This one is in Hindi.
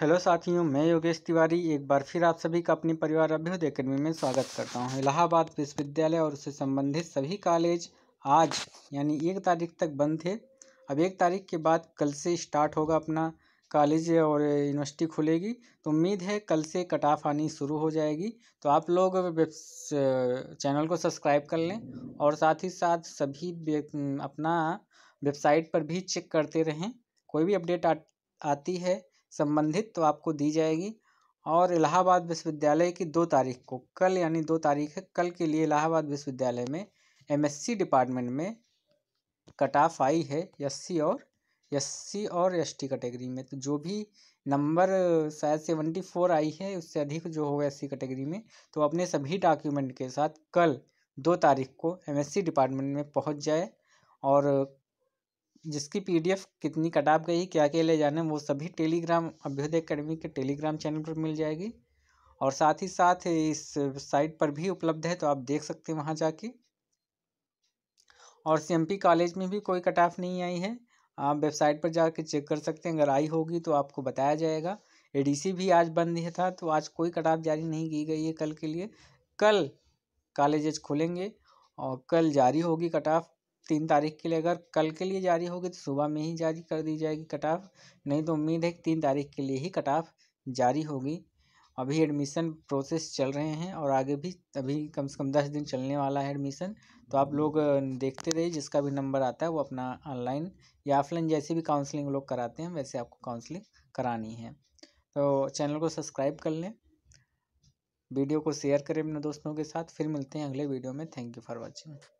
हेलो साथियों मैं योगेश तिवारी एक बार फिर आप सभी का अपनी परिवार अभ्युदय अकेडमी में स्वागत करता हूं इलाहाबाद विश्वविद्यालय और उससे संबंधित सभी कॉलेज आज यानी एक तारीख तक बंद थे अब एक तारीख के बाद कल से स्टार्ट होगा अपना कॉलेज और यूनिवर्सिटी खुलेगी तो उम्मीद है कल से कट ऑफ आनी शुरू हो जाएगी तो आप लोग चैनल को सब्सक्राइब कर लें और साथ ही साथ सभी अपना वेबसाइट पर भी चेक करते रहें कोई भी अपडेट आती है संबंधित तो आपको दी जाएगी और इलाहाबाद विश्वविद्यालय की दो तारीख को कल यानी दो तारीख है कल के लिए इलाहाबाद विश्वविद्यालय में एमएससी डिपार्टमेंट में कट ऑफ आई है एससी और एससी और एसटी कैटेगरी में तो जो भी नंबर शायद सेवेंटी फोर आई है उससे अधिक जो होगा एससी कैटेगरी में तो अपने सभी डॉक्यूमेंट के साथ कल दो तारीख को एमएससी डिपार्टमेंट में पहुंच जाए और जिसकी पीडीएफ कितनी कटाप गई क्या क्या ले जाना है वो सभी टेलीग्राम अभ्युदय अकेडमी के टेलीग्राम चैनल पर मिल जाएगी और साथ ही साथ इस साइट पर भी उपलब्ध है तो आप देख सकते हैं वहाँ जाके और सीएमपी कॉलेज में भी कोई कटाफ नहीं आई है आप वेबसाइट पर जाके चेक कर सकते हैं अगर आई होगी तो आपको बताया जाएगा एडीसी भी आज बंद ही था तो आज कोई कटाफ जारी नहीं की गई है कल के लिए कल कॉलेजेज खुलेंगे और कल जारी होगी कटाफ तीन तारीख के लिए अगर कल के लिए जारी होगी तो सुबह में ही जारी कर दी जाएगी कट ऑफ नहीं तो उम्मीद है कि तीन तारीख के लिए ही कट ऑफ जारी होगी अभी एडमिशन प्रोसेस चल रहे हैं और आगे भी अभी कम से कम दस दिन चलने वाला है एडमिशन तो आप लोग देखते रहिए जिसका भी नंबर आता है वो अपना ऑनलाइन या ऑफलाइन जैसी भी काउंसलिंग लोग कराते हैं वैसे आपको काउंसलिंग करानी है तो चैनल को सब्सक्राइब कर लें वीडियो को शेयर करें अपने दोस्तों के साथ फिर मिलते हैं अगले वीडियो में थैंक यू फॉर वॉचिंग